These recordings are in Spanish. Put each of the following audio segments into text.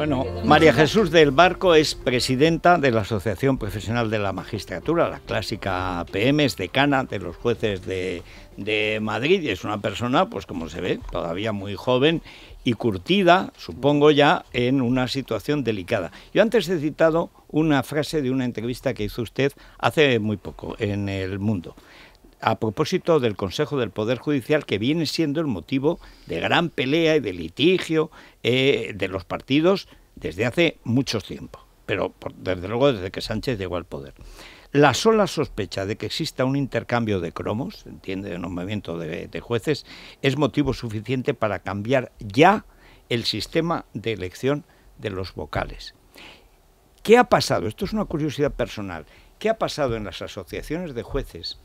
Bueno, María Jesús del Barco es presidenta de la Asociación Profesional de la Magistratura, la clásica PM, es decana de los jueces de, de Madrid. Es una persona, pues como se ve, todavía muy joven y curtida, supongo ya, en una situación delicada. Yo antes he citado una frase de una entrevista que hizo usted hace muy poco en El Mundo a propósito del Consejo del Poder Judicial, que viene siendo el motivo de gran pelea y de litigio eh, de los partidos desde hace mucho tiempo, pero desde luego desde que Sánchez llegó al poder. La sola sospecha de que exista un intercambio de cromos, entiende, de nombramiento de jueces, es motivo suficiente para cambiar ya el sistema de elección de los vocales. ¿Qué ha pasado? Esto es una curiosidad personal. ¿Qué ha pasado en las asociaciones de jueces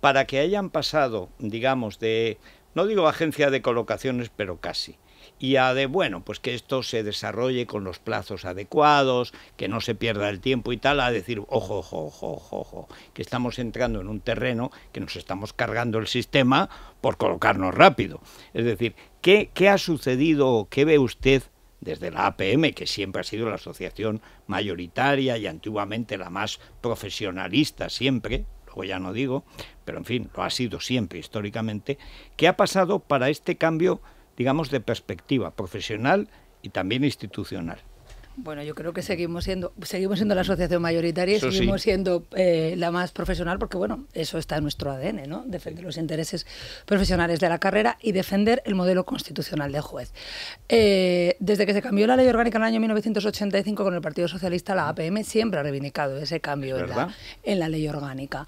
para que hayan pasado, digamos, de, no digo agencia de colocaciones, pero casi, y a de, bueno, pues que esto se desarrolle con los plazos adecuados, que no se pierda el tiempo y tal, a decir, ojo, ojo, ojo, ojo, que estamos entrando en un terreno que nos estamos cargando el sistema por colocarnos rápido. Es decir, ¿qué, ha sucedido o qué ve usted desde la APM, que siempre ha sido la asociación mayoritaria y antiguamente la más profesionalista siempre, luego ya no digo, pero en fin, lo ha sido siempre históricamente, ¿qué ha pasado para este cambio, digamos, de perspectiva profesional y también institucional? Bueno, yo creo que seguimos siendo, seguimos siendo la asociación mayoritaria y seguimos siendo eh, la más profesional, porque bueno, eso está en nuestro ADN, ¿no? Defender los intereses profesionales de la carrera y defender el modelo constitucional de juez. Eh, desde que se cambió la ley orgánica en el año 1985 con el Partido Socialista, la APM siempre ha reivindicado ese cambio en la ley orgánica.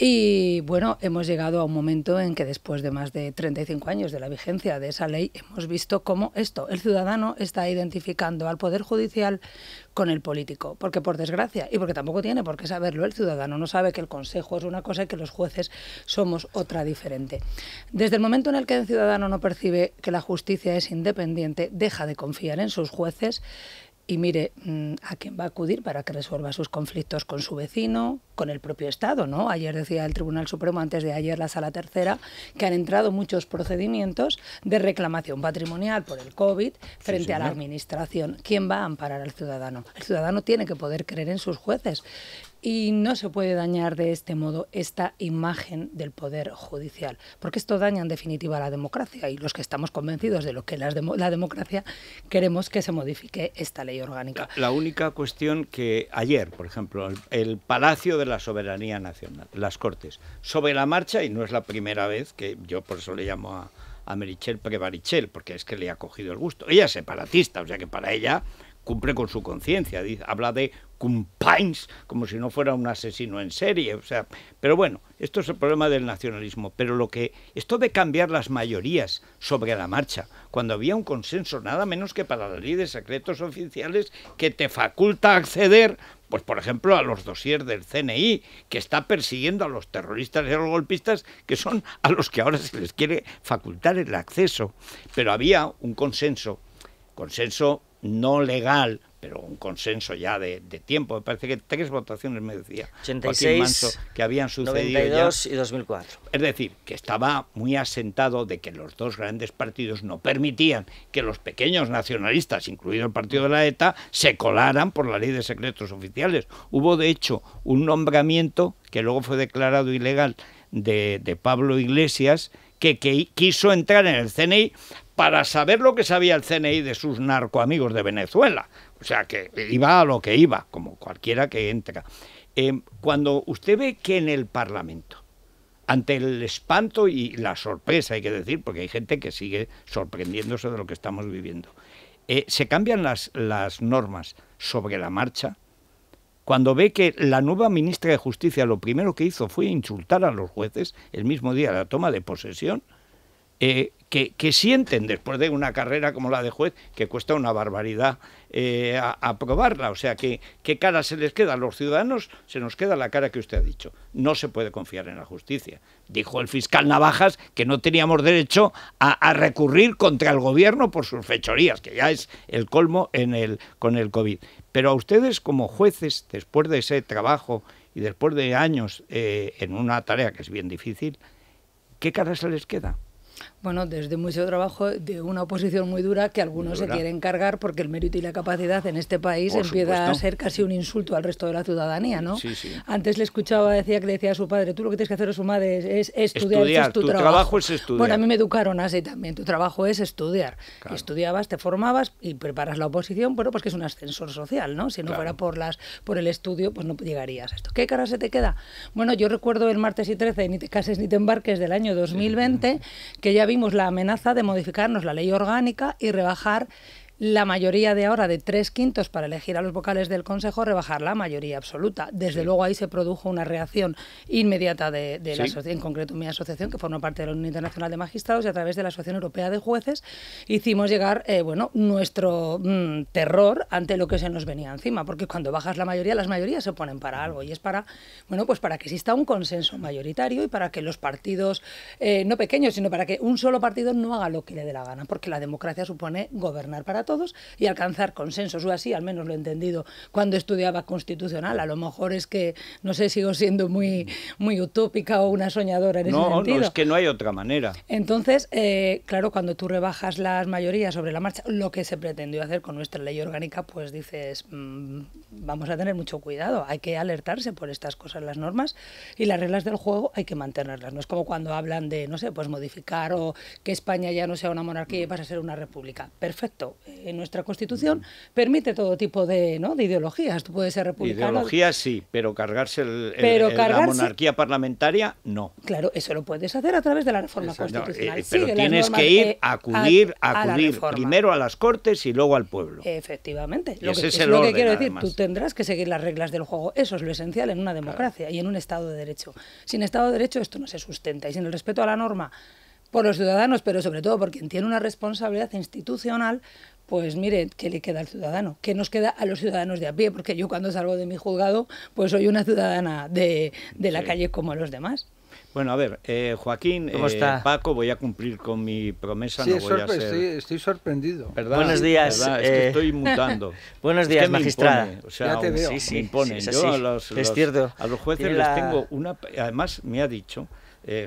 Y bueno, hemos llegado a un momento en que después de más de 35 años de la vigencia de esa ley, hemos visto cómo esto, el ciudadano está identificando al Poder Judicial con el político, porque por desgracia, y porque tampoco tiene por qué saberlo, el ciudadano no sabe que el Consejo es una cosa y que los jueces somos otra diferente. Desde el momento en el que el ciudadano no percibe que la justicia es independiente, deja de confiar en sus jueces y mire mm, a quién va a acudir para que resuelva sus conflictos con su vecino, con el propio Estado, ¿no? Ayer decía el Tribunal Supremo, antes de ayer la Sala Tercera, que han entrado muchos procedimientos de reclamación patrimonial por el COVID frente a la Administración. ¿Quién va a amparar al ciudadano? El ciudadano tiene que poder creer en sus jueces y no se puede dañar de este modo esta imagen del Poder Judicial, porque esto daña en definitiva la democracia y los que estamos convencidos de lo que la, la democracia queremos que se modifique esta ley orgánica. La, única cuestión que ayer, por ejemplo, el, Palacio de la Soberanía Nacional, las Cortes, sobre la marcha, y no es la primera vez que yo por eso le llamo a, Merichel Prevarichel, porque es que le ha cogido el gusto. Ella es separatista, o sea que para ella cumple con su conciencia. Habla de como si no fuera un asesino en serie. O sea, pero bueno, esto es el problema del nacionalismo. Pero lo que esto de cambiar las mayorías sobre la marcha, cuando había un consenso nada menos que para la ley de secretos oficiales que te faculta acceder, pues por ejemplo, a los dosiers del CNI, que está persiguiendo a los terroristas y a los golpistas, que son a los que ahora se les quiere facultar el acceso. Pero había un consenso, consenso no legal, pero un consenso ya de, tiempo. Me parece que tres votaciones, me decía 86, que habían sucedido 92 y 2004. Es decir, que estaba muy asentado de que los dos grandes partidos no permitían que los pequeños nacionalistas, incluido el partido de la ETA, se colaran por la ley de secretos oficiales. Hubo, de hecho, un nombramiento que luego fue declarado ilegal de, Pablo Iglesias, que, que quiso entrar en el CNI para saber lo que sabía el CNI de sus narcoamigos de Venezuela. O sea, que iba a lo que iba, como cualquiera que entra. Em, cuando usted ve que en el Parlamento, ante el espanto y la sorpresa, hay que decir, porque hay gente que sigue sorprendiéndose de lo que estamos viviendo, eh, se cambian las, normas sobre la marcha, cuando ve que la nueva ministra de Justicia lo primero que hizo fue insultar a los jueces el mismo día de la toma de posesión, eh, que, sienten después de una carrera como la de juez, que cuesta una barbaridad eh, a, aprobarla. O sea, ¿qué cara se les queda a los ciudadanos? Se nos queda la cara que usted ha dicho. No se puede confiar en la justicia. Dijo el fiscal Navajas que no teníamos derecho a, recurrir contra el gobierno por sus fechorías, que ya es el colmo en el, con el COVID. Pero a ustedes como jueces, después de ese trabajo y después de años eh, en una tarea que es bien difícil, ¿qué cara se les queda? bueno, desde mucho trabajo de una oposición muy dura que algunos se quieren cargar porque el mérito y la capacidad en este país empieza a ser casi un insulto al resto de la ciudadanía, ¿no? Antes le escuchaba, decía que le decía a su padre, tú lo que tienes que hacer a su madre es, estudiar, tu, trabajo. es estudiar. Bueno, a mí me educaron así también, tu trabajo es estudiar. Estudiabas, te formabas y preparas la oposición, bueno, pues que es un ascensor social, ¿no? Si no fuera por las por el estudio, pues no llegarías a esto. ¿Qué cara se te queda? Bueno, yo recuerdo el martes y 13, ni te cases ni te embarques del año 2020, que ya vimos la amenaza de modificarnos la ley orgánica y rebajar la mayoría de ahora de tres quintos para elegir a los vocales del Consejo, rebajar la mayoría absoluta. Desde luego ahí se produjo una reacción inmediata de, la asociación, en concreto mi asociación, que forma parte de la Unión Internacional de Magistrados y a través de la Asociación Europea de Jueces hicimos llegar eh, bueno, nuestro mm, terror ante lo que se nos venía encima, porque cuando bajas la mayoría, las mayorías se ponen para algo y es para, bueno, pues para que exista un consenso mayoritario y para que los partidos, eh, no pequeños, sino para que un solo partido no haga lo que le dé la gana, porque la democracia supone gobernar para todos y alcanzar consensos, o así al menos lo he entendido cuando estudiaba constitucional. A lo mejor es que, no sé, sigo siendo muy, muy utópica o una soñadora en este ese sentido. No, es que no hay otra manera. Entonces, eh, claro, cuando tú rebajas las mayorías sobre la marcha, lo que se pretendió hacer con nuestra ley orgánica, pues dices, mm, vamos a tener mucho cuidado, hay que alertarse por estas cosas, las normas y las reglas del juego hay que mantenerlas. No es como cuando hablan de, no sé, pues modificar o que España ya no sea una monarquía y pasa a ser una república. Perfecto, ...en nuestra Constitución permite todo tipo de, ¿no? de ideologías. Tú puedes ser republicano. Ideologías sí, pero cargarse, el, la monarquía parlamentaria no. Claro, eso lo puedes hacer a través de la reforma eh, constitucional. pero tienes que ir a acudir, acudir primero a las Cortes y luego al pueblo. Efectivamente. lo es, lo que quiero decir. Tú tendrás que seguir las reglas del juego. Eso es lo esencial en una democracia y en un Estado de Derecho. Sin Estado de Derecho esto no se sustenta y sin el respeto a la norma por los ciudadanos, pero sobre todo por quien tiene una responsabilidad institucional, pues mire, ¿qué le queda al ciudadano? ¿Qué nos queda a los ciudadanos de a pie? Porque yo cuando salgo de mi juzgado, pues soy una ciudadana de, la calle como los demás. Bueno, a ver, eh, Joaquín, eh, Paco, voy a cumplir con mi promesa. no voy a estoy, estoy, sorprendido. ¿Verdad? Buenos días. Es que eh, estoy mutando. Buenos días, magistrada. ya te veo. Yo a los, jueces les tengo una... Además, me ha dicho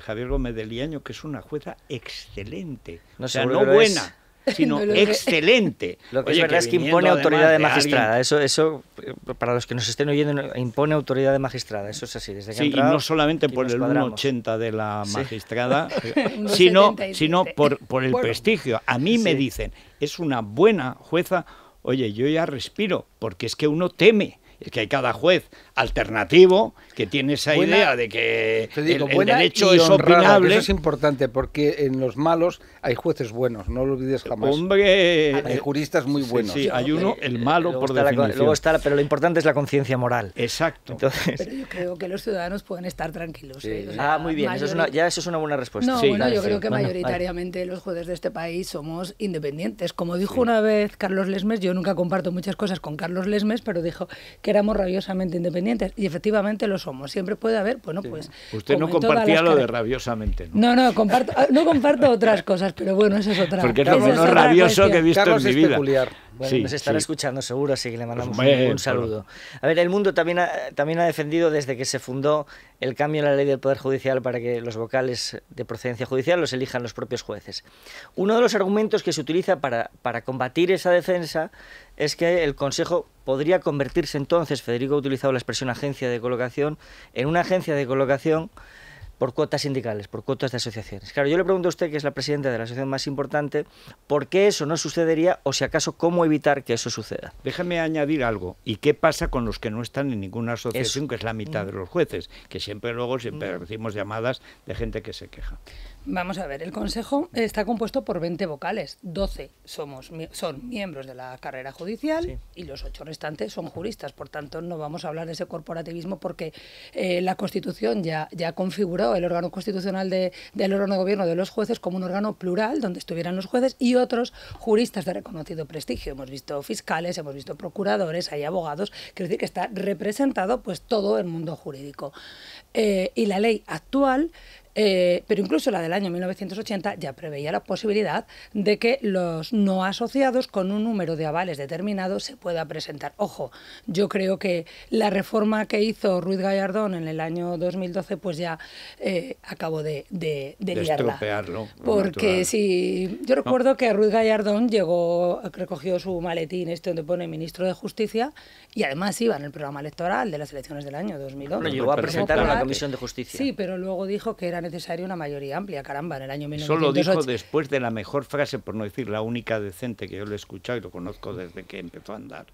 Javier Gómez de Liaño que es una jueza excelente. No o sea, no buena. sino excelente. Lo es verdad que es que impone autoridad de magistrada. eso, eso, eh, para los que nos estén oyendo, impone autoridad de magistrada. Eso es así. Desde que no solamente por el 1,80 de la magistrada, sino, sino por, por el prestigio. A mí me dicen, es una buena jueza. Oye, yo ya respiro, porque es que uno teme es que hay cada juez alternativo que tiene esa idea de que el, derecho es opinable. Eso es importante porque en los malos hay jueces buenos, no lo olvides jamás. Hombre, hay eh, juristas muy buenos. Sí, hay uno, el malo por definición. La, luego pero lo importante es la conciencia moral. Exacto. Entonces... Pero yo creo que los ciudadanos pueden estar tranquilos. ¿eh? ah, muy bien, eso es una, ya eso es una buena respuesta. No, bueno, yo creo que mayoritariamente los jueces de este país somos independientes. Como dijo una vez Carlos Lesmes, yo nunca comparto muchas cosas con Carlos Lesmes, pero dijo que éramos rabiosamente independientes y efectivamente lo somos. Siempre puede haber, bueno, pues... Usted no compartía lo de rabiosamente. No, no, no comparto, no comparto otras cosas, pero bueno, esa es otra. Porque es lo menos rabioso que he visto en mi vida. Peculiar. Bueno, sí, nos estará escuchando seguro, así que le mandamos pues, un, saludo. A ver, el mundo también ha, también ha defendido desde que se fundó el cambio en la ley del Poder Judicial para que los vocales de procedencia judicial los elijan los propios jueces. Uno de los argumentos que se utiliza para, para combatir esa defensa es que el Consejo podría convertirse entonces, Federico ha utilizado la expresión agencia de colocación, en una agencia de colocación por cuotas sindicales, por cuotas de asociaciones. Claro, yo le pregunto a usted, que es la presidenta de la asociación más importante, ¿por qué eso no sucedería o si acaso cómo evitar que eso suceda? Déjame añadir algo. ¿Y qué pasa con los que no están en ninguna asociación, que es la mitad mm. de los jueces? Que siempre luego siempre recibimos mm. llamadas de gente que se queja. Vamos a ver, el Consejo está compuesto por 20 vocales, 12 somos, son miembros de la carrera judicial y los 8 restantes son juristas, por tanto no vamos a hablar de ese corporativismo porque eh, la Constitución ya, ya configuró el órgano constitucional del órgano de gobierno de los jueces como un órgano plural donde estuvieran los jueces y otros juristas de reconocido prestigio. Hemos visto fiscales, hemos visto procuradores, hay abogados, quiero decir que está representado pues todo el mundo jurídico. Eh, y la ley actual eh, pero incluso la del año 1980 ya preveía la posibilidad de que los no asociados con un número de avales determinado se pueda presentar. Ojo, yo creo que la reforma que hizo Ruiz Gallardón en el año 2012 pues ya acabo eh, acabó de, de, liarla. Porque si yo recuerdo que Ruiz Gallardón llegó, recogió su maletín este donde pone ministro de Justicia y además iba en el programa electoral de las elecciones del año 2012 llegó a presentar a la Comisión de Justicia. Sí, pero luego dijo que era necesario necesaria una mayoría amplia, caramba, en el año Eso Solo dijo después de la mejor frase, por no decir la única decente que yo le he escuchado y lo conozco desde que empezó a andar,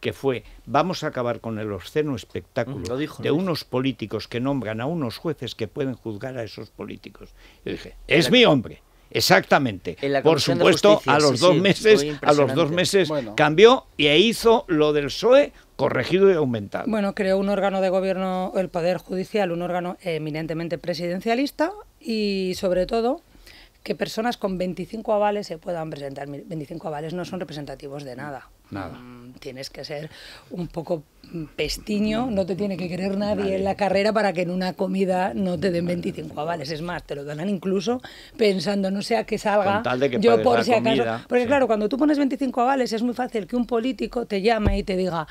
que fue, vamos a acabar con el obsceno espectáculo de unos políticos que nombran a unos jueces que pueden juzgar a esos políticos. Yo dije, es mi hombre. Exactamente. Por supuesto, a, los dos meses, a los dos meses cambió y e hizo lo del PSOE corregido y aumentado. Bueno, creo un órgano de gobierno, el Poder Judicial, un órgano eminentemente presidencialista y sobre todo que personas con 25 avales se puedan presentar. 25 avales no son representativos de nada. Nada. Mm, tienes que ser un poco pestiño, no te tiene que querer nadie, en la carrera para que en una comida no te den 25 avales. Es más, te lo donan incluso pensando, no sea que salga que yo por si acaso. porque claro, cuando tú pones 25 avales es muy fácil que un político te llame y te diga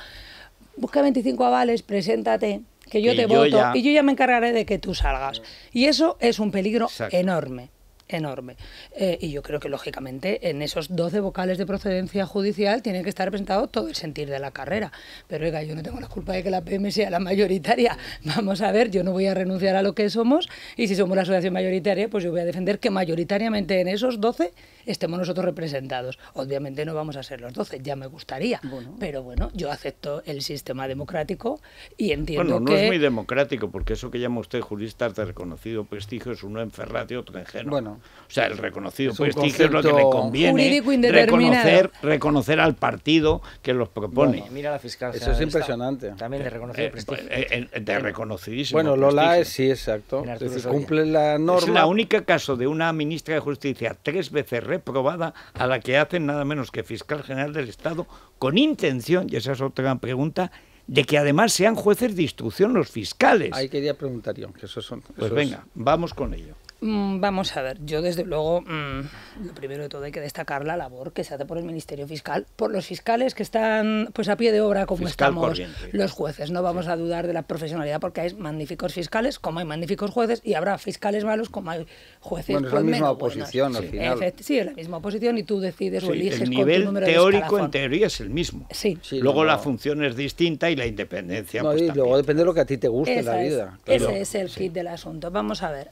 busca 25 avales, preséntate, que yo te voto y yo ya me encargaré de que tú salgas. Y eso es un peligro enorme enorme. Eh, y yo creo que, lógicamente, en esos 12 vocales de procedencia judicial tiene que estar representado todo el sentir de la carrera. Pero, oiga, yo no tengo la culpa de que la PM sea la mayoritaria. Vamos a ver, yo no voy a renunciar a lo que somos y si somos la asociación mayoritaria, pues yo voy a defender que mayoritariamente en esos 12 estemos nosotros representados. Obviamente no vamos a ser los 12, ya me gustaría, pero bueno, yo acepto el sistema democrático y entiendo bueno, no es muy democrático, porque eso que llama usted jurista de reconocido prestigio es uno en Ferrati, otro en Bueno, o sea, el reconocido prestigio es lo que le conviene reconocer, reconocer al partido que los propone. mira la fiscal. Eso es impresionante. También de eh, reconocido eh, prestigio. Pues, eh, reconocidísimo Bueno, Lola es, sí, exacto. cumple la norma. Es la única caso de una ministra de Justicia tres veces reprobada a la que hacen nada menos que fiscal general del Estado con intención, y esa es otra gran pregunta, de que además sean jueces de instrucción los fiscales. Ahí quería preguntar yo, que eso son... Pues venga, vamos con ello. Mm, vamos a ver, yo desde luego, mm, lo primero de todo hay que destacar la labor que se hace por el Ministerio Fiscal, por los fiscales que están pues a pie de obra como estamos los jueces. No vamos a dudar de la profesionalidad porque hay magníficos fiscales como hay magníficos jueces y habrá fiscales malos como hay jueces bueno, es la misma oposición al final. sí, es la misma oposición y tú decides o eliges El nivel teórico en teoría es el mismo. Sí. luego la función es distinta y la independencia pues, luego depende de lo que a ti te guste en la vida. Ese es el kit del asunto. Vamos a ver.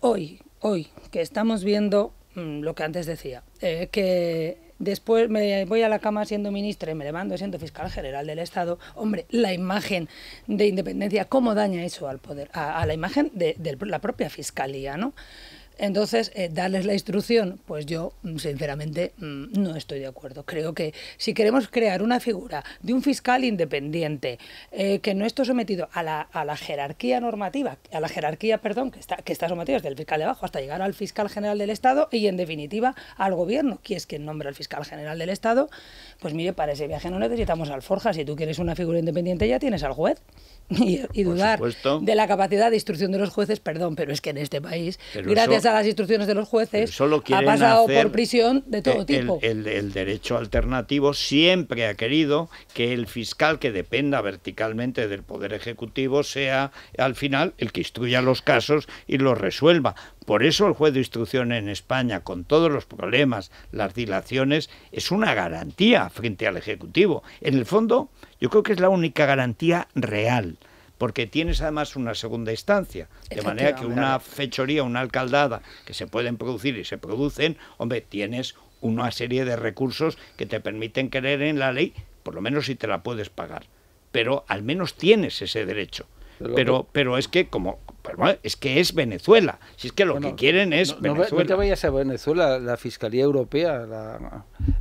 Hoy, hoy, que estamos viendo mm, lo que antes decía, eh, que después me voy a la cama siendo ministra y me levanto siendo fiscal general del Estado, hombre, la imagen de independencia, ¿cómo daña eso al poder? A, la imagen de, la propia fiscalía, ¿no? Entonces, eh, darles la instrucción, pues yo, mm, sinceramente, mm, no estoy de acuerdo. Creo que si queremos crear una figura de un fiscal independiente, eh, que no esté sometido a la, jerarquía normativa, a la jerarquía, perdón, que está, que está sometido desde el fiscal de abajo hasta llegar al fiscal general del Estado y, en definitiva, al gobierno, que es quien nombra al fiscal general del Estado, pues mire, para ese viaje no necesitamos alforjas. Si tú quieres una figura independiente, ya tienes al juez. Y, dudar de la capacidad de instrucción de los jueces, perdón, pero es que en este país, gracias a las instrucciones de los jueces, ha pasado por prisión de todo tipo. El, el derecho alternativo siempre ha querido que el fiscal que dependa verticalmente del Poder Ejecutivo sea al final el que instruya los casos y los resuelva. Por eso el juez de instrucción en España, con todos los problemas, las dilaciones, es una garantía frente al Ejecutivo. En el fondo, yo creo que es la única garantía real porque tienes además una segunda instancia. De manera que una fechoría, una alcaldada, que se pueden producir y se producen, hombre, tienes una serie de recursos que te permiten creer en la ley, por lo menos si te la puedes pagar. Pero al menos tienes ese derecho. Pero, pero es que como es que es Venezuela. Si es que lo que quieren es Venezuela. No, te vayas a Venezuela, la Fiscalía Europea,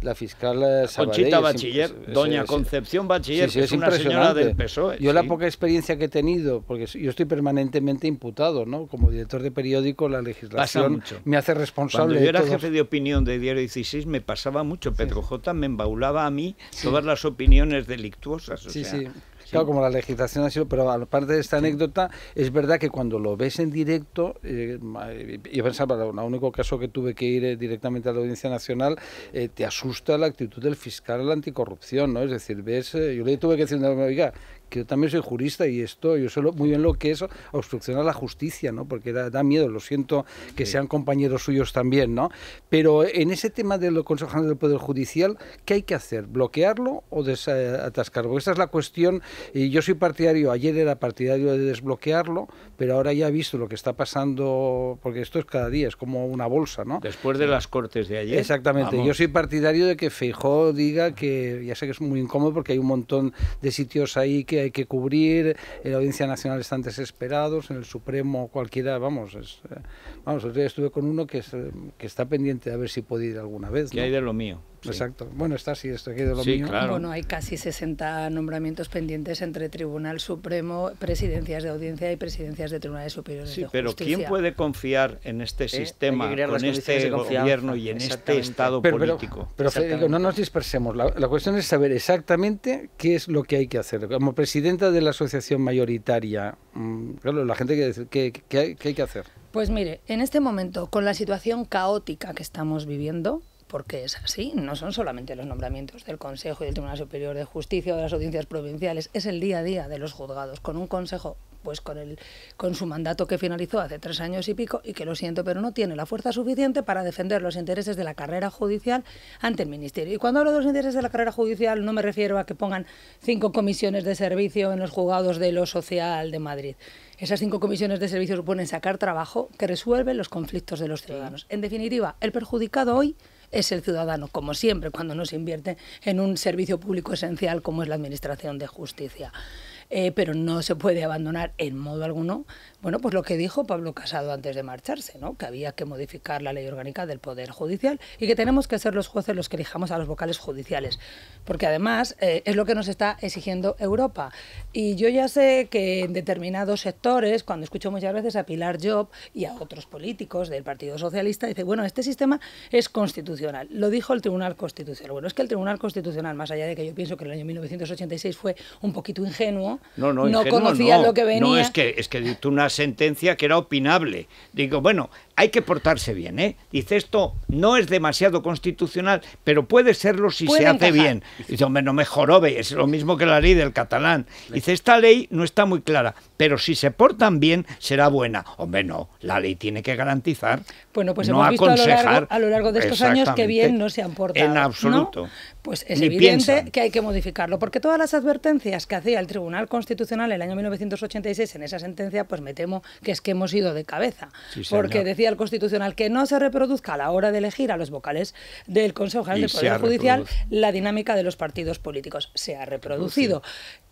la, fiscal eh, Sabadell, Conchita Bachiller, Doña Concepción Bachiller, que es, una señora del PSOE. E, yo la poca experiencia que he tenido, porque yo estoy permanentemente imputado, ¿no? Como director de periódico, la legislación me hace responsable. Cuando yo era jefe de opinión de Diario 16 me pasaba mucho. Pedro J me embaulaba a mí todas las opiniones delictuosas. O sea, Claro, como la legislación ha sido, pero aparte de esta anécdota, es verdad que cuando lo ves en directo, eh, yo y pensaba, el único caso que tuve que ir eh, directamente a la Audiencia Nacional, eh, te asusta la actitud del fiscal a la anticorrupción, ¿no? Es decir, ves, yo le tuve que decir, oiga, que yo también soy jurista y esto, yo sé muy bien lo que es obstruccionar la justicia, ¿no? Porque da, miedo, lo siento que sean compañeros suyos también, ¿no? Pero en ese tema del Consejo General del Poder Judicial, ¿qué hay que hacer? ¿Bloquearlo o desatascarlo? Esa esta es la cuestión, y yo soy partidario, ayer era partidario de desbloquearlo, pero ahora ya he visto lo que está pasando, porque esto es cada día, es como una bolsa, ¿no? Después de las cortes de ayer. Exactamente, yo soy partidario de que Feijó diga que, ya sé que es muy incómodo porque hay un montón de sitios ahí que hay que cubrir, en eh, la Audiencia Nacional están desesperados, en el Supremo cualquiera, vamos, eh, vamos, el estuve con uno que, eh, que está pendiente de a ver si puede ir alguna vez. ¿Y ahí hay de lo mío. Exacto. Bueno, está así, esto aquí de lo sí, Bueno, hay casi 60 nombramientos pendientes entre Tribunal Supremo, presidencias de audiencia y presidencias de tribunales superiores sí, pero ¿quién puede confiar en este eh, sistema, en este gobierno y en este estado político? Pero, no nos dispersemos. La, cuestión es saber exactamente qué es lo que hay que hacer. Como presidenta de la asociación mayoritaria, mm, claro, la gente quiere decir hay que hacer. Pues mire, en este momento, con la situación caótica que estamos viviendo, porque es así, no son solamente los nombramientos del Consejo y del Tribunal Superior de Justicia o de las audiencias provinciales, es el día a día de los juzgados, con un Consejo pues con, el, con su mandato que finalizó hace tres años y pico y que lo siento, pero no tiene la fuerza suficiente para defender los intereses de la carrera judicial ante el Ministerio. Y cuando hablo de los intereses de la carrera judicial no me refiero a que pongan cinco comisiones de servicio en los juzgados de lo social de Madrid. Esas cinco comisiones de servicio suponen sacar trabajo que resuelve los conflictos de los ciudadanos. En definitiva, el perjudicado hoy es el ciudadano, como siempre, cuando no se invierte en un servicio público esencial como es la Administración de Justicia. Eh, pero no se puede abandonar en modo alguno bueno, pues lo que dijo Pablo Casado antes de marcharse, ¿no? que había que modificar la ley orgánica del Poder Judicial y que tenemos que ser los jueces los que elijamos a los vocales judiciales, porque además eh, es lo que nos está exigiendo Europa. Y yo ya sé que en determinados sectores, cuando escucho muchas veces a Pilar Job y a otros políticos del Partido Socialista, dice, bueno, este sistema es constitucional. Lo dijo el Tribunal Constitucional. Bueno, es que el Tribunal Constitucional, más allá de que yo pienso que el año 1986 fue un poquito ingenuo, no, conocía lo que venía. No, es que, es que tú no sentencia que era opinable. Digo, bueno, hay que portarse bien, ¿eh? Dice, esto no es demasiado constitucional, pero puede serlo si se hace bien. Dice, hombre, no me es lo mismo que la ley del catalán. Dice, esta ley no está muy clara, pero si se portan bien, será buena. Hombre, no, la ley tiene que garantizar, bueno, pues no visto A lo, largo, de estos años que bien no se han portado. En absoluto. Pues es evidente que hay que modificarlo, porque todas las advertencias que hacía el Tribunal Constitucional en el año 1986 en esa sentencia, pues me temo que es que hemos ido de cabeza. porque decía Constitucional que no se reproduzca a la hora de elegir a los vocales del Consejo General del Poder Judicial la dinámica de los partidos políticos. Se ha reproducido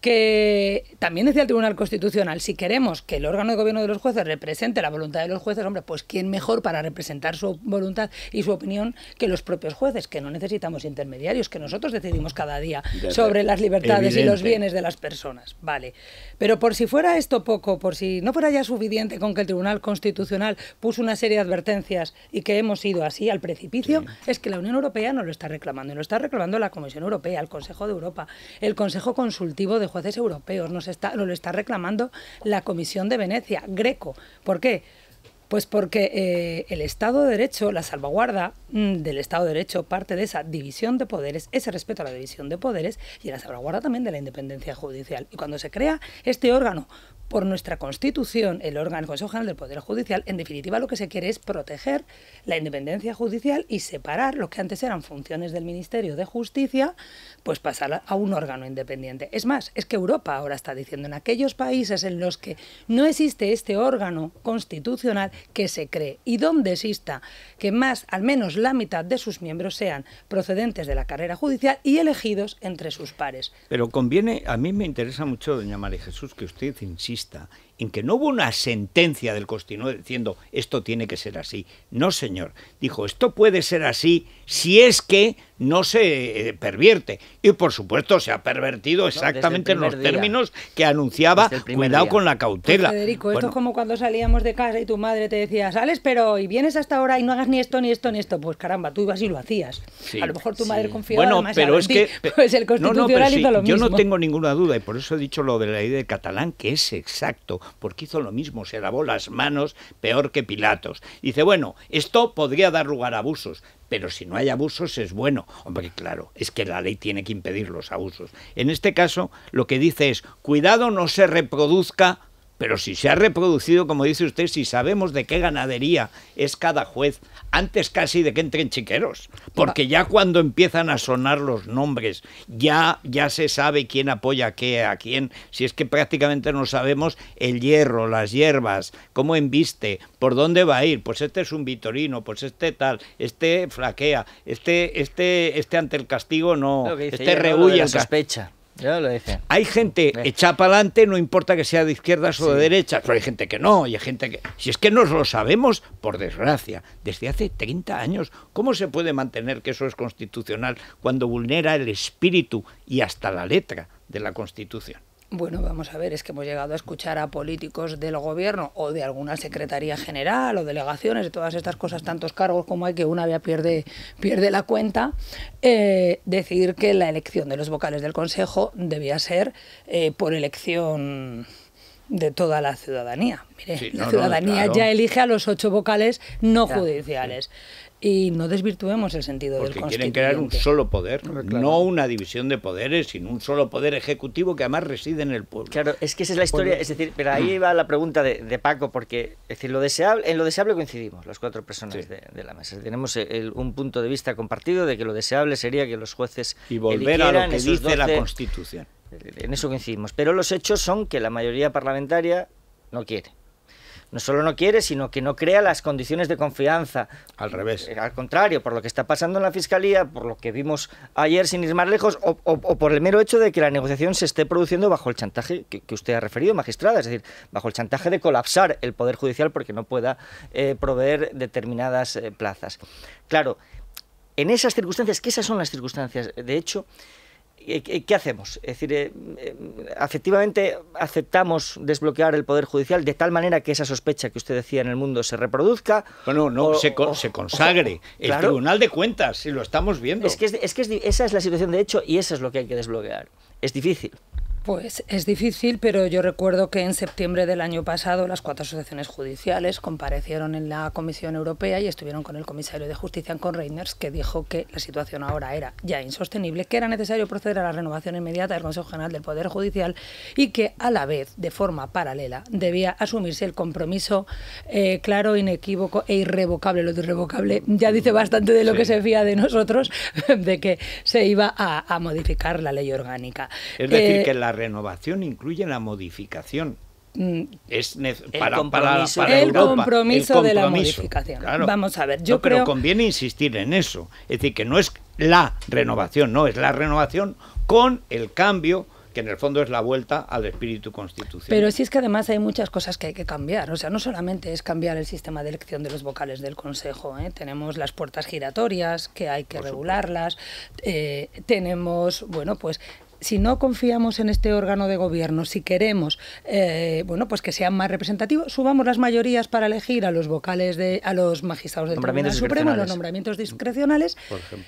que también decía el Tribunal Constitucional, si queremos que el órgano de gobierno de los jueces represente la voluntad de los jueces, hombre, pues quién mejor para representar su voluntad y su opinión que los propios jueces, que no necesitamos intermediarios, que nosotros decidimos cada día sobre las libertades y los bienes de las personas. Vale. Pero por si fuera esto poco, por si no fuera ya suficiente con que el Tribunal Constitucional puso una serie de advertencias y que hemos ido así al precipicio, es que la Unión Europea no lo está reclamando, y lo está reclamando la Comisión Europea, el Consejo de Europa, el Consejo Consultivo de jueces europeos, nos, está, lo está reclamando la Comisión de Venecia, Greco. ¿Por qué? Pues porque eh, el Estado de Derecho, la salvaguarda mm, del Estado de Derecho, parte de esa división de poderes, ese respeto a la división de poderes y la salvaguarda también de la independencia judicial. Y cuando se crea este órgano por nuestra Constitución, el órgano del Poder Judicial, en definitiva lo que se quiere es proteger la independencia judicial y separar lo que antes eran funciones del Ministerio de Justicia, pues pasar a un órgano independiente. Es más, es que Europa ahora está diciendo en aquellos países en los que no existe este órgano constitucional que se cree y donde exista que más, al menos la mitad de sus miembros sean procedentes de la carrera judicial y elegidos entre sus pares. Pero conviene, a mí me interesa mucho, doña María Jesús, que usted insiste está. en que no hubo una sentencia del Constitucional diciendo esto tiene que ser así. No, señor. Dijo, esto puede ser así si es que no se eh, pervierte. Y por supuesto se ha pervertido exactamente en los términos que anunciaba cuidado con la cautela. Pues, Federico, esto es como cuando salíamos de casa y tu madre te decía, sales pero y vienes hasta ahora y no hagas ni esto, ni esto, ni esto. Pues caramba, tú ibas y lo hacías. a lo mejor tu madre confiaba bueno, pero es el Constitucional lo mismo. Yo no tengo ninguna duda y por eso he dicho lo de la ley de catalán, que es exacto porque hizo lo mismo, se lavó las manos peor que Pilatos. Dice, bueno, esto podría dar lugar a abusos, pero si no hay abusos es bueno. Hombre, claro, es que la ley tiene que impedir los abusos. En este caso, lo que dice es, cuidado no se reproduzca pero si se ha reproducido, como dice usted, si sabemos de qué ganadería es cada juez, antes casi de que entren chiqueros, porque ya cuando empiezan a sonar los nombres, ya, ya se sabe quién apoya a qué, a quién, si es que prácticamente no sabemos el hierro, las hierbas, cómo embiste, por dónde va a ir, pues este es un vitorino, pues este tal, este flaquea, este, este, este ante el castigo no, este rehuye. Sospecha. Hay gente echada hecha para adelante, no importa que sea de izquierdas o de derechas, pero hay gente que no, y hay gente que... Si es que nos lo sabemos, por desgracia, desde hace 30 años, ¿cómo se puede mantener que eso es constitucional cuando vulnera el espíritu y hasta la letra de la Constitución? Bueno, vamos a ver, es que hemos llegado a escuchar a políticos del gobierno o de alguna secretaría general o delegaciones, de todas estas cosas, tantos cargos como hay que una vez pierde, pierde la cuenta, eh, decir que la elección de los vocales del Consejo debía ser eh, por elección de toda la ciudadanía. Mire, la ciudadanía ya elige a los ocho vocales no judiciales y no desvirtuemos el sentido del constituyente. quieren crear un solo poder, no una división de poderes, sino un solo poder ejecutivo que además reside en el pueblo. Claro, es que esa es la historia, es decir, pero ahí va la pregunta de, Paco, porque decir, lo deseable, en lo deseable coincidimos las cuatro personas de, la mesa. Tenemos un punto de vista compartido de que lo deseable sería que los jueces y volver a lo que dice la Constitución. En eso coincidimos, pero los hechos son que la mayoría parlamentaria no quiere no solo no quiere, sino que no crea las condiciones de confianza. Al revés. Eh, al contrario, por lo que está pasando en la Fiscalía, por lo que vimos ayer sin ir más lejos, o, por el mero hecho de que la negociación se esté produciendo bajo el chantaje que, usted ha referido, magistrada, es decir, bajo el chantaje de colapsar el Poder Judicial porque no pueda eh, proveer determinadas eh, plazas. Claro, en esas circunstancias, que esas son las circunstancias, de hecho, eh, ¿Qué hacemos? Es decir, efectivamente eh, eh, aceptamos desbloquear el Poder Judicial de tal manera que esa sospecha que usted decía en el mundo se reproduzca. no, no, no. se, se, consagre. el Tribunal de Cuentas, si lo estamos viendo. Es que, es, esa es la situación de hecho y eso es lo que hay que desbloquear. Es difícil, pues es difícil, pero yo recuerdo que en septiembre del año pasado las cuatro asociaciones judiciales comparecieron en la Comisión Europea y estuvieron con el comisario de Justicia, con Reiners, que dijo que la situación ahora era ya insostenible, que era necesario proceder a la renovación inmediata del Consejo General del Poder Judicial y que a la vez, de forma paralela, debía asumirse el compromiso eh, claro, inequívoco e irrevocable. Lo irrevocable ya dice bastante de lo que se fía de nosotros, de que se iba a, modificar la ley orgánica. Es decir, eh, que la renovación incluye la modificación. Mm. Es para, para, compromiso de la modificación. Vamos a ver, yo creo... Pero conviene insistir en eso. Es decir, que no es la renovación, no, es la renovación con el cambio que en el fondo es la vuelta al espíritu constitucional. Pero sí es que además hay muchas cosas que hay que cambiar. O sea, no solamente es cambiar el sistema de elección de los vocales del Consejo. ¿eh? Tenemos las puertas giratorias, que hay que regularlas. Eh, tenemos, bueno, pues si no confiamos en este órgano de gobierno, si queremos eh, bueno, pues que sea más representativo, subamos las mayorías para elegir a los vocales de, a los magistrados del Tribunal Supremo, los nombramientos discrecionales,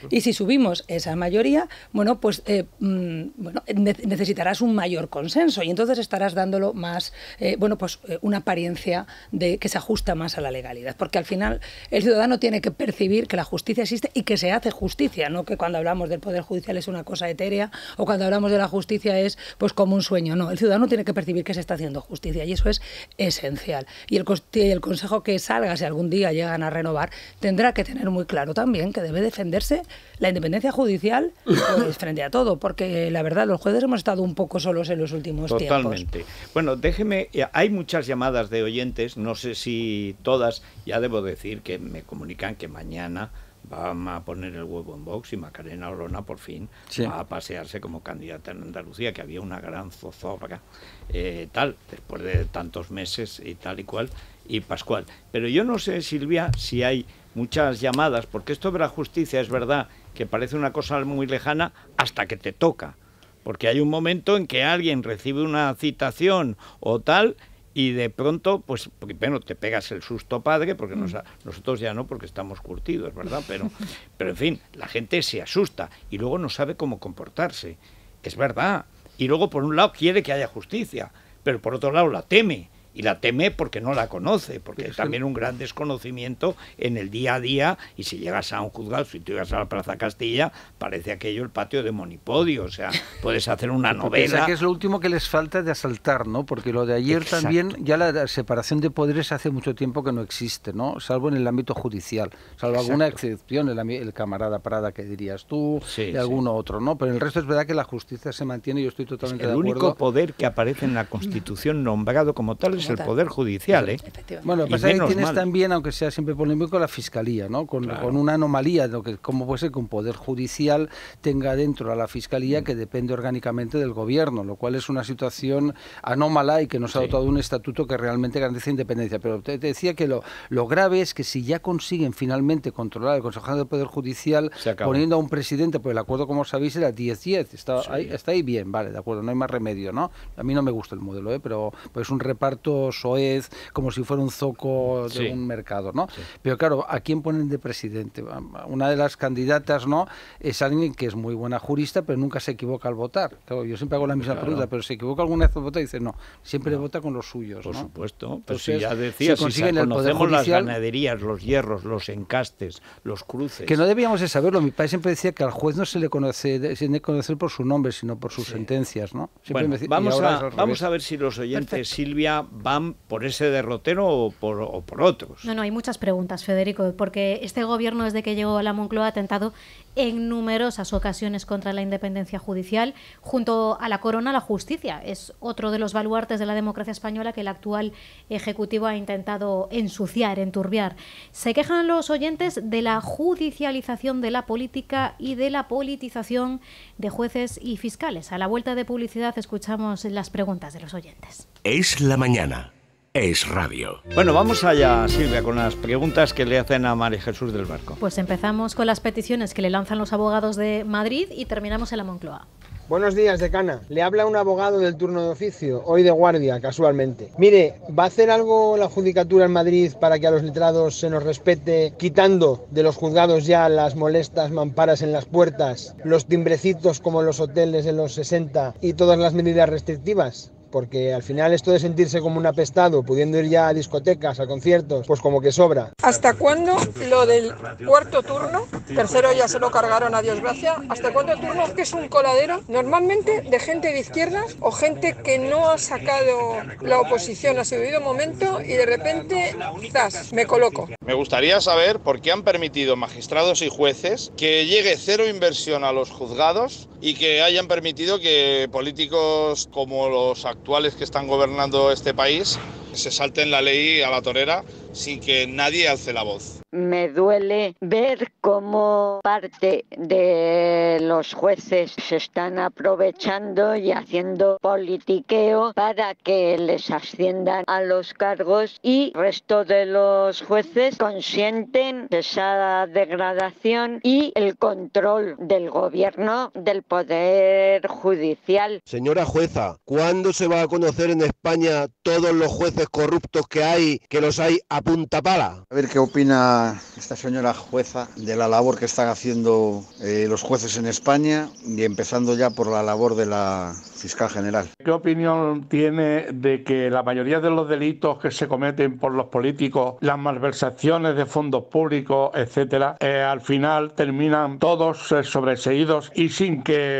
y si subimos esa mayoría, bueno, pues eh, mm, bueno, necesitarás un mayor consenso y entonces estarás dándolo más, eh, bueno, pues una apariencia de que se ajusta más a la legalidad, porque al final el ciudadano tiene que percibir que la justicia existe y que se hace justicia, no que cuando hablamos del poder judicial es una cosa etérea o cuando hablamos de la justicia es pues como un sueño. No, el ciudadano tiene que percibir que se está haciendo justicia y eso es esencial. Y el, Consejo que salga, si algún día llegan a renovar, tendrá que tener muy claro también que debe defenderse la independencia judicial pues, frente a todo, porque la verdad los jueces hemos estado un poco solos en los últimos tiempos. Totalmente. Bueno, déjeme, eh, hay muchas llamadas de oyentes, no sé si todas, ya debo decir que me comunican que mañana va a poner el huevo en box y Macarena Olona por fin va a pasearse como candidata en Andalucía, que había una gran zozobra, eh, tal, después de tantos meses y tal y cual, y Pascual. Pero yo no sé, Silvia, si hay muchas llamadas, porque esto de la justicia es verdad que parece una cosa muy lejana hasta que te toca porque hay un momento en que alguien recibe una citación o tal y de pronto, pues bueno, te pegas el susto padre, porque mm. nosotros ya no, porque estamos curtidos, ¿verdad? Pero, pero en fin, la gente se asusta y luego no sabe cómo comportarse. Es verdad. Y luego, por un lado, quiere que haya justicia, pero por otro lado, la teme y la teme porque no la conoce, porque hay también un gran desconocimiento en el día a día y si llegas a un juzgado, si tú llegas a la Plaza Castilla, parece aquello el patio de Monipodio, o sea, puedes hacer una novela. que es lo último que les falta de asaltar, ¿no? Porque lo de ayer también, ya la separación de poderes hace mucho tiempo que no existe, ¿no? Salvo en el ámbito judicial, salvo alguna excepción, el, camarada Prada que dirías tú, y alguno otro, ¿no? Pero el resto es verdad que la justicia se mantiene, yo estoy totalmente de acuerdo. El único poder que aparece en la Constitución nombrado como tal es el Poder Judicial. ¿eh? Bueno, pasa que tienes también, aunque sea siempre polémico, la Fiscalía, ¿no? Con, una anomalía, lo que, como puede ser que un Poder Judicial tenga dentro a la Fiscalía mm. que depende orgánicamente del Gobierno, lo cual es una situación anómala y que nos ha dotado un estatuto que realmente garantice independencia. Pero te, decía que lo, grave es que si ya consiguen finalmente controlar el Consejo del Poder Judicial poniendo a un presidente, pues el acuerdo, como sabéis, era 10-10, está, ahí, bien, vale, de acuerdo, no hay más remedio, ¿no? A mí no me gusta el modelo, ¿eh? pero es pues un reparto soez, como si fuera un zoco de un mercado, ¿no? Pero claro, ¿a quién ponen de presidente? Una de las candidatas, ¿no? Es alguien que es muy buena jurista, pero nunca se equivoca al votar. yo siempre hago la misma pregunta, pero ¿se equivoca alguna vez al votar? dice, no, siempre vota con los suyos, Por supuesto, pero pues si ya decía, si conocemos las ganaderías, los hierros, los encastes, los cruces... Que no debíamos de saberlo, mi país siempre decía que al juez no se le conoce, se le conoce por su nombre, sino por sus sentencias, ¿no? vamos, a, vamos a ver si los oyentes, Silvia, van por ese derrotero o por, otros. No, no, hay muchas preguntas, Federico, porque este gobierno desde que llegó a la Moncloa ha tentado en numerosas ocasiones contra la independencia judicial, junto a la corona, la justicia. Es otro de los baluartes de la democracia española que el actual Ejecutivo ha intentado ensuciar, enturbiar. Se quejan los oyentes de la judicialización de la política y de la politización de jueces y fiscales. A la vuelta de publicidad escuchamos las preguntas de los oyentes. Es la mañana es radio. Bueno, vamos allá, Silvia, con las preguntas que le hacen a María Jesús del Barco. Pues empezamos con las peticiones que le lanzan los abogados de Madrid y terminamos en la Moncloa. Buenos días, decana. Le habla un abogado del turno de oficio, hoy de guardia, casualmente. Mire, ¿va a hacer algo la Judicatura en Madrid para que a los letrados se nos respete, quitando de los juzgados ya las molestas mamparas en las puertas, los timbrecitos como los hoteles de los 60 y todas las medidas restrictivas? porque al final esto de sentirse como un apestado, pudiendo ir ya a discotecas, a conciertos, pues como que sobra. ¿Hasta cuándo lo del cuarto turno? Tercero ya se lo cargaron a Dios gracia. ¿Hasta cuándo turno que es un coladero? Normalmente de gente de izquierdas o gente que no ha sacado la oposición a su debido momento y de repente, zas, me coloco. Me gustaría saber por qué han permitido magistrados y jueces que llegue cero inversión a los juzgados y que hayan permitido que políticos como los actuales que están gobernando este país se salten la ley a la torera sin que nadie alce la voz. Me duele ver cómo parte de los jueces se están aprovechando y haciendo politiqueo para que les asciendan a los cargos y resto de los jueces consienten esa degradación y el control del gobierno del poder judicial. Señora jueza, ¿cuándo se va a conocer en España todos los jueces corruptos que hay, que los hay a punta pala. A ver qué opina esta señora jueza de la labor que están haciendo eh, los jueces en España y empezando ya por la labor de la fiscal general. ¿Qué opinión tiene de que la mayoría de los delitos que se cometen por los políticos, las malversaciones de fondos públicos, etcétera, eh, al final terminan todos eh, sobreseídos y sin que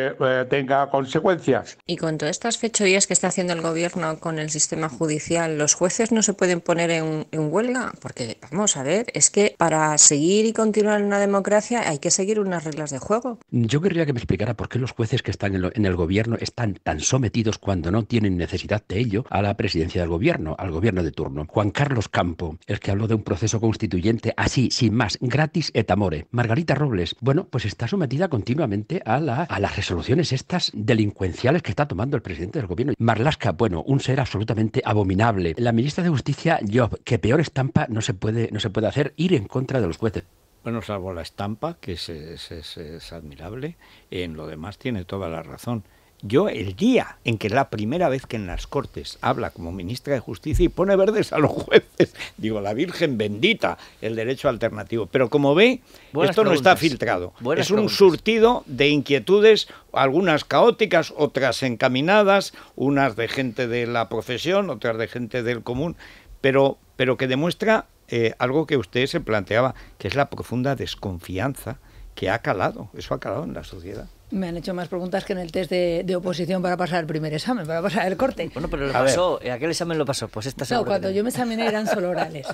tenga consecuencias? Y con todas estas fechorías que está haciendo el gobierno con el sistema judicial, ¿los jueces no se pueden poner en huelga? Porque, vamos a ver, es que para seguir y continuar en una democracia hay que seguir unas reglas de juego. Yo querría que me explicara por qué los jueces que están en, el gobierno están tan sometidos cuando no tienen necesidad de ello a la presidencia del gobierno, al gobierno de turno. Juan Carlos Campo, el que habló de un proceso constituyente así, sin más, gratis et amore. Margarita Robles, bueno, pues está sometida continuamente a, las resoluciones estas delincuenciales que está tomando el presidente del gobierno. Marlasca, bueno, un ser absolutamente abominable. La ministra de Justicia, Job, que peor estampa no se puede, no se puede hacer, ir en contra de los jueces. Bueno, salvo la estampa, que es, admirable, en lo demás tiene toda la razón. Yo el día en que la primera vez que en las Cortes habla como ministra de Justicia y pone verdes a los jueces, digo, la Virgen bendita, el derecho alternativo. Pero como ve, esto no está filtrado. es un surtido de inquietudes, algunas caóticas, otras encaminadas, unas de gente de la profesión, otras de gente del común, pero, pero que demuestra eh, algo que usted se planteaba, que es la profunda desconfianza que ha calado, eso ha calado en la sociedad. Me han hecho más preguntas que en el test de, oposición para pasar el primer examen, para pasar el corte. Bueno, pero lo pasó, eh, aquel examen lo pasó, pues esta No, cuando yo me examiné eran solo orales.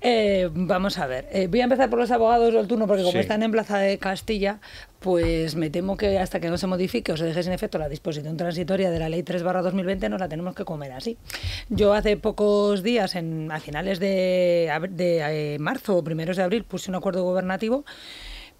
Eh, vamos a ver, eh, voy a empezar por los abogados del turno, porque como están en Plaza de Castilla, pues me temo que hasta que no se modifique o se deje sin efecto la disposición transitoria de la Ley 3 2020 nos la tenemos que comer así. Yo hace pocos días, en, a finales de, marzo o primeros de abril, puse un acuerdo gubernativo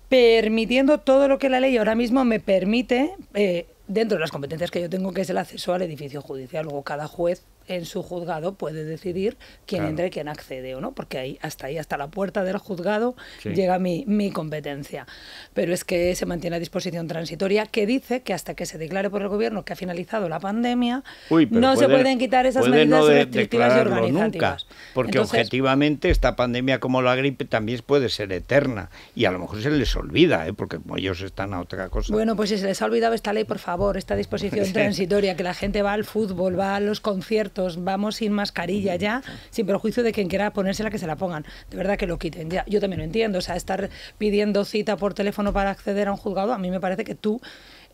permitiendo todo lo que la ley ahora mismo me permite, eh, dentro de las competencias que yo tengo, que es el acceso al edificio judicial. Luego cada juez en su juzgado puede decidir quién entre y quién accede o no, porque ahí, hasta ahí, hasta la puerta del juzgado, llega mi, mi competencia. Pero es que se mantiene a disposición transitoria que dice que hasta que se declare por el gobierno que ha finalizado la pandemia, no se pueden quitar esas medidas restrictivas y organizativas. porque objetivamente esta pandemia como la gripe también puede ser eterna y a lo mejor se les olvida, ¿eh? porque ellos están a otra cosa. Bueno, pues si se les ha olvidado esta ley, por favor, esta disposición transitoria, que la gente va al fútbol, va a los conciertos, vamos sin mascarilla ya, sin perjuicio de quien quiera ponérsela que se la pongan. De verdad que lo quiten ya. Yo también lo entiendo, o sea, estar pidiendo cita por teléfono para acceder a un juzgado, a mí me parece que tú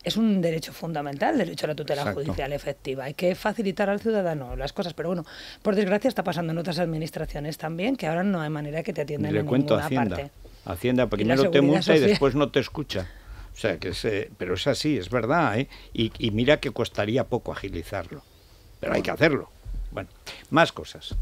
es un derecho fundamental, el derecho a la tutela judicial efectiva. Hay que facilitar al ciudadano las cosas, pero bueno, por desgracia está pasando en otras administraciones también, que ahora no hay manera que te atiendan Le en cuento ninguna Hacienda. parte. Hacienda primero te multa y después no te escucha. O sea que eh, pero es así, es verdad, ¿eh? y mira que costaría poco agilizarlo pero hay que hacerlo. Bueno, más cosas.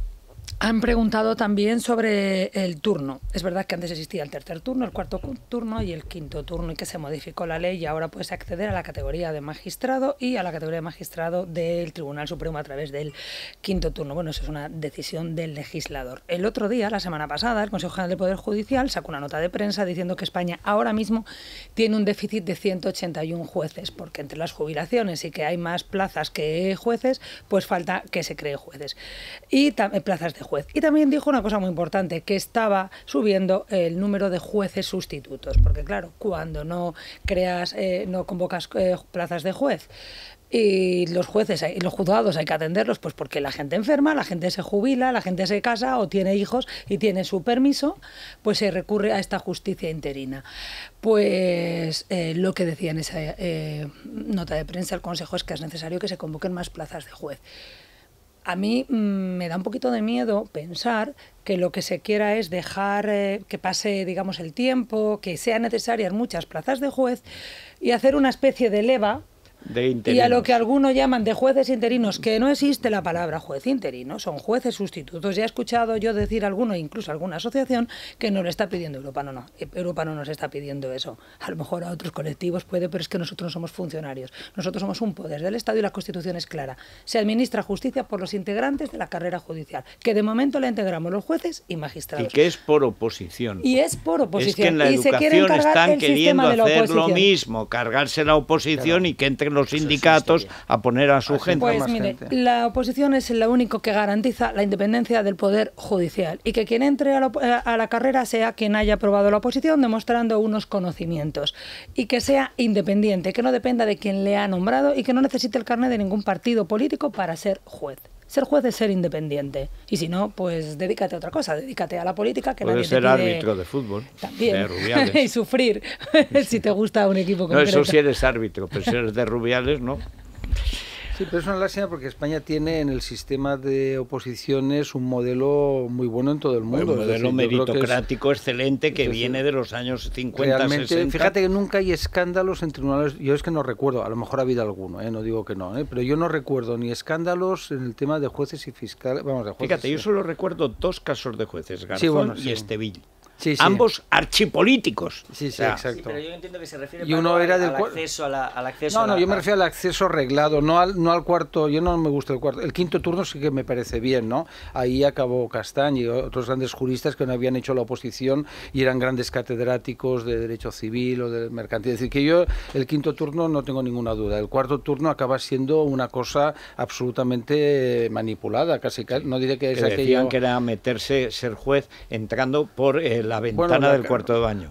Han preguntado también sobre el turno. Es verdad que antes existía el tercer turno, el cuarto turno y el quinto turno y que se modificó la ley y ahora puedes acceder a la categoría de magistrado y a la categoría de magistrado del Tribunal Supremo a través del quinto turno. Bueno, eso es una decisión del legislador. El otro día, la semana pasada, el Consejo General del Poder Judicial sacó una nota de prensa diciendo que España ahora mismo tiene un déficit de 181 jueces, porque entre las jubilaciones y que hay más plazas que jueces, pues falta que se cree jueces. Y plazas de y también dijo una cosa muy importante, que estaba subiendo el número de jueces sustitutos, porque claro, cuando no creas, eh, no convocas eh, plazas de juez, y los jueces eh, y los juzgados hay que atenderlos pues porque la gente enferma, la gente se jubila, la gente se casa o tiene hijos y tiene su permiso, pues se recurre a esta justicia interina. Pues lo que decía en esa nota de prensa el Consejo es que es necesario que se convoquen más plazas de juez a mí mm, me da un poquito de miedo pensar que lo que se quiera es dejar eh, que pase, digamos, el tiempo, que sean necesarias muchas plazas de juez y hacer una especie de leva y a lo que algunos llaman de jueces interinos, que no existe la palabra juez interino, son jueces sustitutos. Ya he escuchado yo decir a alguno, incluso alguna asociación, que no le está pidiendo Europa, no, no. Europa no nos está pidiendo eso. A lo mejor a otros colectivos puede, pero es que nosotros no somos funcionarios. Nosotros somos un poder del Estado y la Constitución es clara. Se administra justicia por los integrantes de la carrera judicial, que de momento la integramos los jueces y magistrados. Y que es por oposición. Y es por oposición. Es que en la educación están queriendo hacer lo mismo, cargarse la oposición y que entre los sindicatos a poner a su gente. Pues mire, la oposición es la único que garantiza la independencia del Poder Judicial y que quien entre a la, eh, a la carrera sea quien haya aprobado la oposición demostrando unos conocimientos y que sea independiente, que no dependa de quien le ha nombrado y que no necesite el carnet de ningún partido político para ser juez ser juez es ser independiente. Y si no, pues dedícate a otra cosa, dedícate a la política que nadie ser te pide... árbitro de fútbol. También. y sufrir si te gusta un equipo concreto. No, eso sí eres árbitro, pero si eres de Rubiales, no. Sí, pero es una lástima porque España tiene en el sistema de oposiciones un modelo muy bueno en todo el mundo. Un modelo meritocrático excelente que viene de los años 50, 60. Fíjate que nunca hay escándalos en tribunales. Yo es que no recuerdo, a lo mejor ha habido alguno, ¿eh? no digo que no, ¿eh? pero yo no recuerdo ni escándalos en el tema de jueces y fiscales. Vamos, fíjate, yo solo recuerdo dos casos de jueces, Garzón y Estevill ambos archipolíticos. Sí, sí, exacto. pero yo entiendo que se refiere y uno al, acceso, a acceso. No, no, yo me refiero al acceso arreglado, no al, no al cuarto, yo no me gusta el cuarto. El quinto turno sí que me parece bien, ¿no? Ahí acabó Castaño y otros grandes juristas que no habían hecho la oposición y eran grandes catedráticos de Derecho Civil o de Mercantil. Es decir, que yo el quinto turno no tengo ninguna duda. El cuarto turno acaba siendo una cosa absolutamente manipulada, casi, no diré que es aquello... Decían que era meterse, ser juez, entrando por el la ventana del cuarto de baño.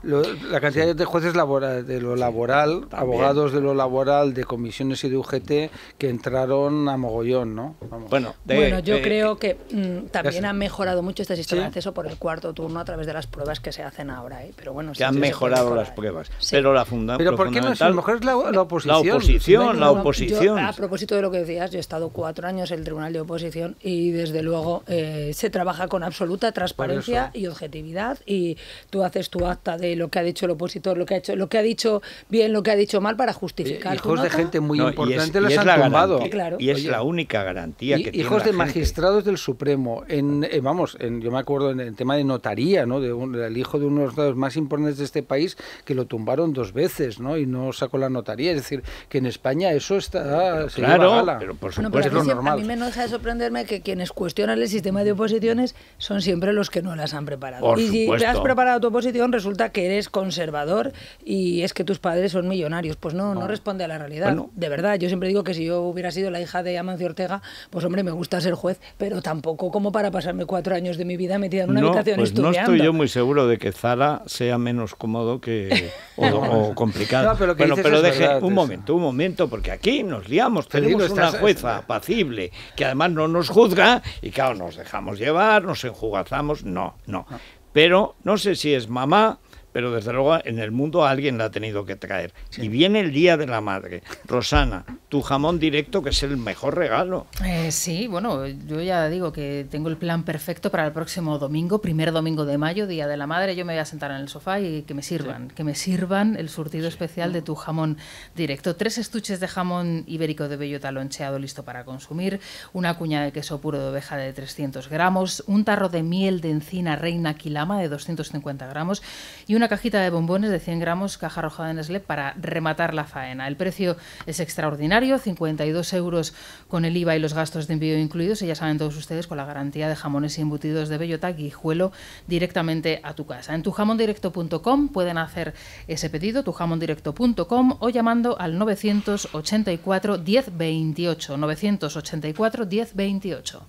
la cantidad de jueces laboral, de lo laboral, abogados de lo laboral, de comisiones y de UGT que entraron a mogollón, ¿no? Bueno, bueno, yo eh, creo eh, que mm, también ha mejorado mucho este sistema de acceso por el cuarto turno a través de las pruebas que se hacen ahora. ¿eh? Pero bueno, que han mejorado las ¿eh? pruebas. Pero la funda, Pero ¿por qué no? A es la, oposición. La oposición, a propósito de lo que decías, yo he estado cuatro años en el Tribunal de Oposición y desde luego se trabaja con absoluta transparencia y objetividad y tú haces tu acta de lo que ha dicho el opositor, lo que ha hecho, lo que ha dicho bien, lo que ha dicho mal para justificar. Eh, hijos de gente muy importante han tumbado. Claro. Y es la única garantía que Hijos de magistrados del Supremo, en, eh, vamos, en, yo me acuerdo en el tema de notaría, ¿no? el hijo de uno de los más importantes de este país que lo tumbaron dos veces, ¿no? Y no sacó la notaría, es decir, que en España eso está claro, pero por supuesto es lo normal. A mí me deja de sorprenderme que quienes cuestionan el sistema de oposiciones son siempre los que no las han preparado. Por supuesto preparado tu oposición, resulta que eres conservador y es que tus padres son millonarios. Pues no, no, responde a la realidad. De verdad, yo siempre digo que si yo hubiera sido la hija de Amancio Ortega, pues hombre, me gusta ser juez, pero tampoco como para pasarme cuatro años de mi vida metida en una habitación pues No estoy yo muy seguro de que Zara sea menos cómodo que o, complicado. pero, bueno, pero deje un momento, un momento, porque aquí nos liamos. Tenemos una jueza apacible que además no nos juzga y claro, nos dejamos llevar, nos enjugazamos. no. no pero no sé si es mamá pero desde luego en el mundo alguien la ha tenido que traer. Y viene el Día de la Madre. Rosana, tu jamón directo que es el mejor regalo. Eh, sí, bueno, yo ya digo que tengo el plan perfecto para el próximo domingo, primer domingo de mayo, Día de la Madre. Yo me voy a sentar en el sofá y que me sirvan, que me sirvan el surtido especial de tu jamón directo. Tres estuches de jamón ibérico de bellota loncheado listo para consumir, una cuña de queso puro de oveja de 300 gramos, un tarro de miel de encina reina quilama de 250 gramos y una cajita de bombones de 100 gramos caja roja de Nestlé para rematar la faena. El precio es extraordinario, 52 euros con el IVA y los gastos de envío incluidos. Y ya saben todos ustedes con la garantía de jamones y embutidos de bellota, guijuelo, directamente a tu casa. En tujamondirecto.com pueden hacer ese pedido, tujamondirecto.com o llamando al 984 1028. 984 1028.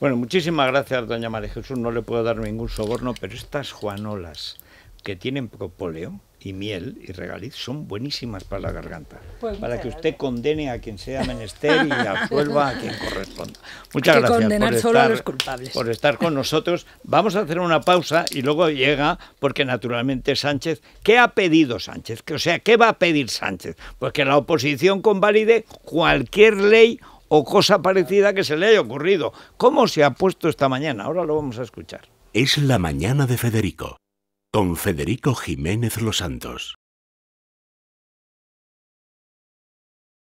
Bueno, muchísimas gracias, doña María Jesús. No le puedo dar ningún soborno, pero estas Juanolas que tienen propóleo y miel y regaliz son buenísimas para la garganta. Pues para que usted condene a quien sea menester y absuelva a quien corresponda. Muchas gracias condenar por solo estar, a los culpables. por estar con nosotros. Vamos a hacer una pausa y luego llega, porque naturalmente Sánchez, ¿qué ha pedido Sánchez? O sea, ¿qué va a pedir Sánchez? Pues que la oposición convalide cualquier ley o cosa parecida que se le haya ocurrido. ¿Cómo se ha puesto esta mañana? Ahora lo vamos a escuchar. Es la mañana de Federico con Federico Jiménez Los Santos.